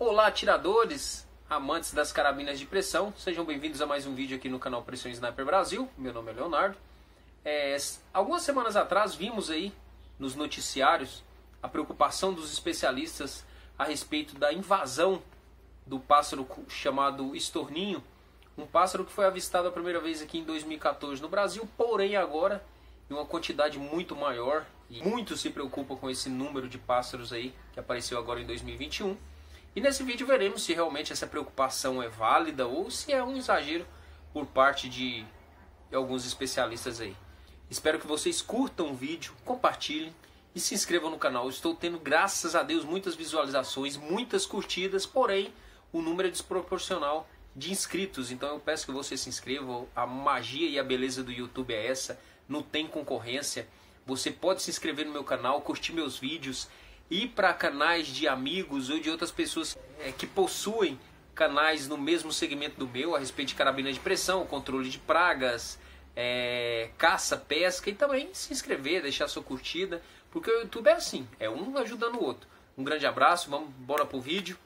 Olá, atiradores, amantes das carabinas de pressão. Sejam bem-vindos a mais um vídeo aqui no canal Pressão Sniper Brasil. Meu nome é Leonardo. É, algumas semanas atrás vimos aí nos noticiários a preocupação dos especialistas a respeito da invasão do pássaro chamado estorninho, um pássaro que foi avistado a primeira vez aqui em 2014 no Brasil, porém agora em uma quantidade muito maior e muito se preocupa com esse número de pássaros aí que apareceu agora em 2021. E nesse vídeo veremos se realmente essa preocupação é válida ou se é um exagero por parte de alguns especialistas aí. Espero que vocês curtam o vídeo, compartilhem e se inscrevam no canal. Eu estou tendo, graças a Deus, muitas visualizações, muitas curtidas, porém o número é desproporcional de inscritos. Então eu peço que vocês se inscrevam. A magia e a beleza do YouTube é essa, não tem concorrência. Você pode se inscrever no meu canal, curtir meus vídeos, ir para canais de amigos ou de outras pessoas é, que possuem canais no mesmo segmento do meu a respeito de carabina de pressão, controle de pragas, é, caça, pesca e também se inscrever, deixar sua curtida, porque o YouTube é assim, é um ajudando o outro. Um grande abraço, vamos bora pro vídeo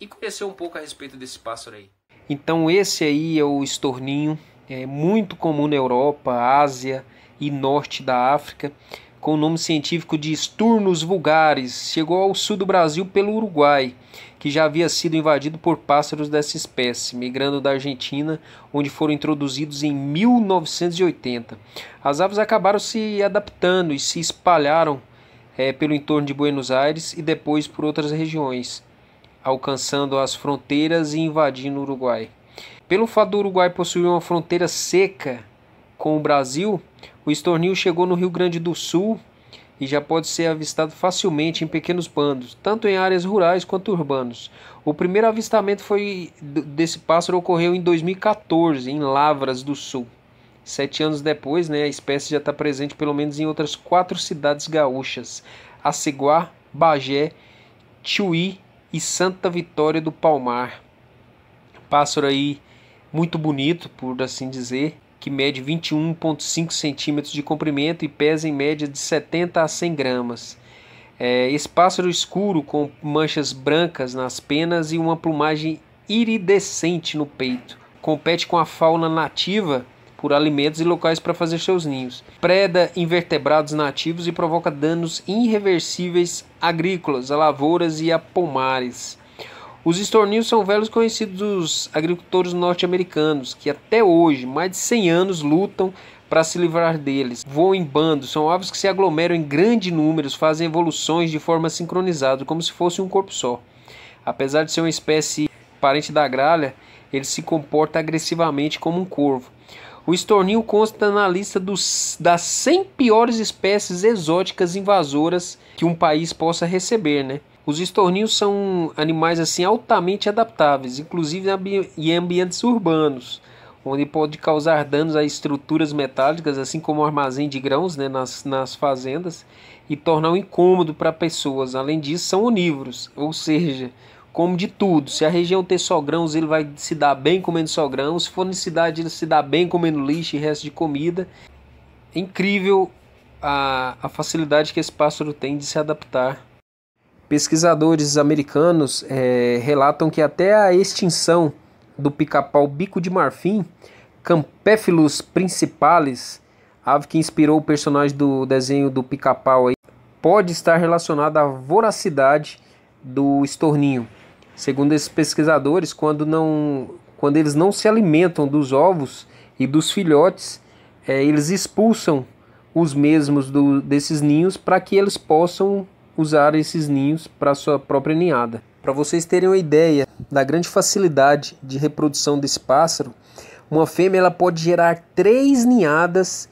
e conhecer um pouco a respeito desse pássaro aí. Então esse aí é o estorninho, é muito comum na Europa, Ásia e norte da África com o nome científico de Sturnus vulgaris, chegou ao sul do Brasil pelo Uruguai, que já havia sido invadido por pássaros dessa espécie, migrando da Argentina, onde foram introduzidos em 1980. As aves acabaram se adaptando e se espalharam é, pelo entorno de Buenos Aires e depois por outras regiões, alcançando as fronteiras e invadindo o Uruguai. Pelo fato do Uruguai possuir uma fronteira seca com o Brasil, o estornil chegou no Rio Grande do Sul e já pode ser avistado facilmente em pequenos bandos, tanto em áreas rurais quanto urbanos. O primeiro avistamento foi desse pássaro ocorreu em 2014 em Lavras do Sul. Sete anos depois, né, a espécie já está presente pelo menos em outras quatro cidades gaúchas: Aceguá, Bagé, Tiuí e Santa Vitória do Palmar. Pássaro aí muito bonito, por assim dizer que mede 21,5 centímetros de comprimento e pesa em média de 70 a 100 gramas. É, esse pássaro escuro com manchas brancas nas penas e uma plumagem iridescente no peito. Compete com a fauna nativa por alimentos e locais para fazer seus ninhos. Preda invertebrados nativos e provoca danos irreversíveis agrícolas, a lavouras e a pomares. Os estorninhos são velhos conhecidos dos agricultores norte-americanos, que até hoje, mais de 100 anos, lutam para se livrar deles. Voam em bandos, são aves que se aglomeram em grandes números, fazem evoluções de forma sincronizada, como se fosse um corpo só. Apesar de ser uma espécie parente da gralha, ele se comporta agressivamente como um corvo. O estornil consta na lista dos, das 100 piores espécies exóticas invasoras que um país possa receber, né? Os estorninhos são animais assim altamente adaptáveis, inclusive em ambientes urbanos, onde pode causar danos a estruturas metálicas, assim como armazém de grãos né, nas, nas fazendas, e tornar um incômodo para pessoas. Além disso, são onívoros, ou seja, come de tudo. Se a região tem só grãos, ele vai se dar bem comendo só grãos. Se for necessidade, ele se dá bem comendo lixo e resto de comida. É incrível a, a facilidade que esse pássaro tem de se adaptar. Pesquisadores americanos é, relatam que até a extinção do pica-pau bico de marfim, Campéfilos principales, ave que inspirou o personagem do desenho do pica-pau, pode estar relacionada à voracidade do estorninho. Segundo esses pesquisadores, quando, não, quando eles não se alimentam dos ovos e dos filhotes, é, eles expulsam os mesmos do, desses ninhos para que eles possam usar esses ninhos para sua própria ninhada. Para vocês terem uma ideia da grande facilidade de reprodução desse pássaro, uma fêmea ela pode gerar três ninhadas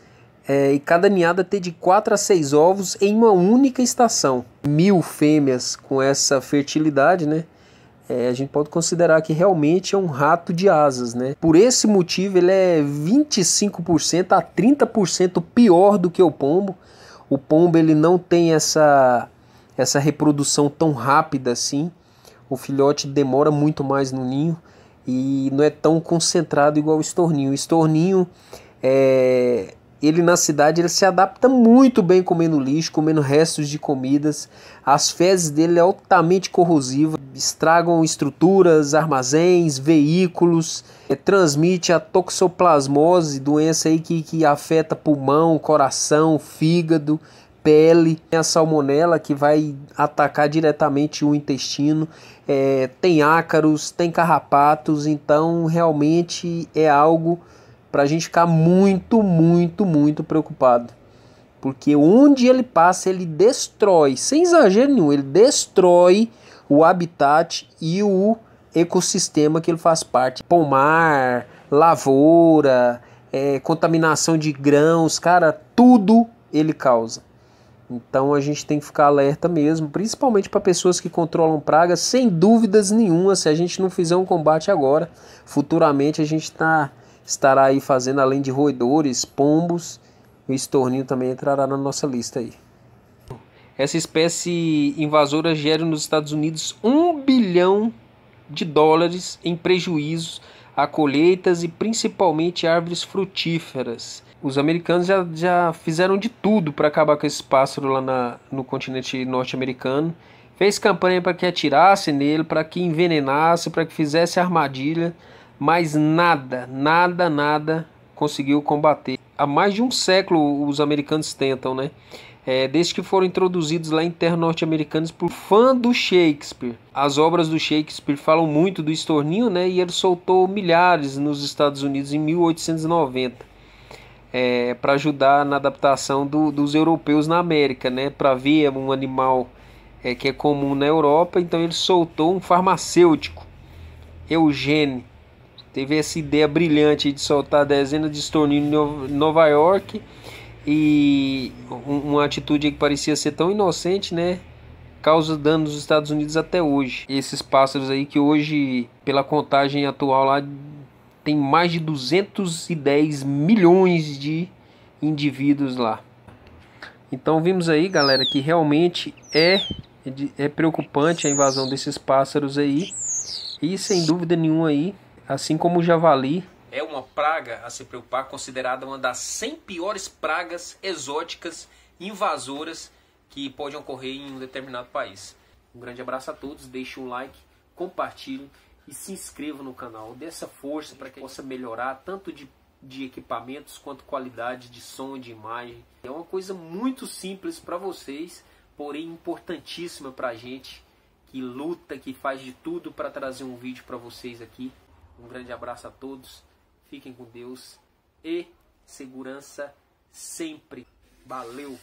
é, e cada ninhada ter de quatro a seis ovos em uma única estação. Mil fêmeas com essa fertilidade, né? é, a gente pode considerar que realmente é um rato de asas, né? Por esse motivo, ele é 25% a 30% pior do que o pombo. O pombo ele não tem essa essa reprodução tão rápida assim. O filhote demora muito mais no ninho e não é tão concentrado igual o estorninho. O estorninho é, ele na cidade ele se adapta muito bem comendo lixo, comendo restos de comidas. As fezes dele é altamente corrosiva, estragam estruturas, armazéns, veículos, é, transmite a toxoplasmose, doença aí que, que afeta pulmão, coração, fígado, pele, tem a salmonela que vai atacar diretamente o intestino, é, tem ácaros, tem carrapatos, então realmente é algo para a gente ficar muito, muito, muito preocupado. Porque onde ele passa, ele destrói, sem exagero nenhum, ele destrói o habitat e o ecossistema que ele faz parte. Pomar, lavoura, é, contaminação de grãos, cara, tudo ele causa. Então a gente tem que ficar alerta mesmo, principalmente para pessoas que controlam pragas, sem dúvidas nenhuma. Se a gente não fizer um combate agora, futuramente a gente está estará aí fazendo, além de roedores, pombos, o estorninho também entrará na nossa lista aí. Essa espécie invasora gera nos Estados Unidos um bilhão de dólares em prejuízos a colheitas e principalmente árvores frutíferas. Os americanos já, já fizeram de tudo para acabar com esse pássaro lá na, no continente norte-americano. Fez campanha para que atirasse nele, para que envenenasse, para que fizesse armadilha mas nada, nada, nada conseguiu combater. Há mais de um século os americanos tentam, né? É, desde que foram introduzidos lá em terra norte americanos por fã do Shakespeare. As obras do Shakespeare falam muito do estorninho, né? E ele soltou milhares nos Estados Unidos em 1890. É, para ajudar na adaptação do, dos europeus na América, né? Para ver um animal é, que é comum na Europa, então ele soltou um farmacêutico, Eugênio, teve essa ideia brilhante de soltar dezenas de estorninhos em Nova York e uma atitude que parecia ser tão inocente, né? Causa dano nos Estados Unidos até hoje. Esses pássaros aí que hoje, pela contagem atual lá, tem mais de 210 milhões de indivíduos lá. Então vimos aí, galera, que realmente é é, é preocupante a invasão desses pássaros aí. E sem dúvida nenhuma aí, assim como o javali. É uma praga a se preocupar, considerada uma das 100 piores pragas exóticas invasoras que podem ocorrer em um determinado país. Um grande abraço a todos, deixe um like, compartilhe e se inscreva no canal. Dê essa força para que possa melhorar tanto de, de equipamentos quanto qualidade de som e de imagem. É uma coisa muito simples para vocês, porém importantíssima para a gente que luta, que faz de tudo para trazer um vídeo para vocês aqui. Um grande abraço a todos, fiquem com Deus e segurança sempre. Valeu!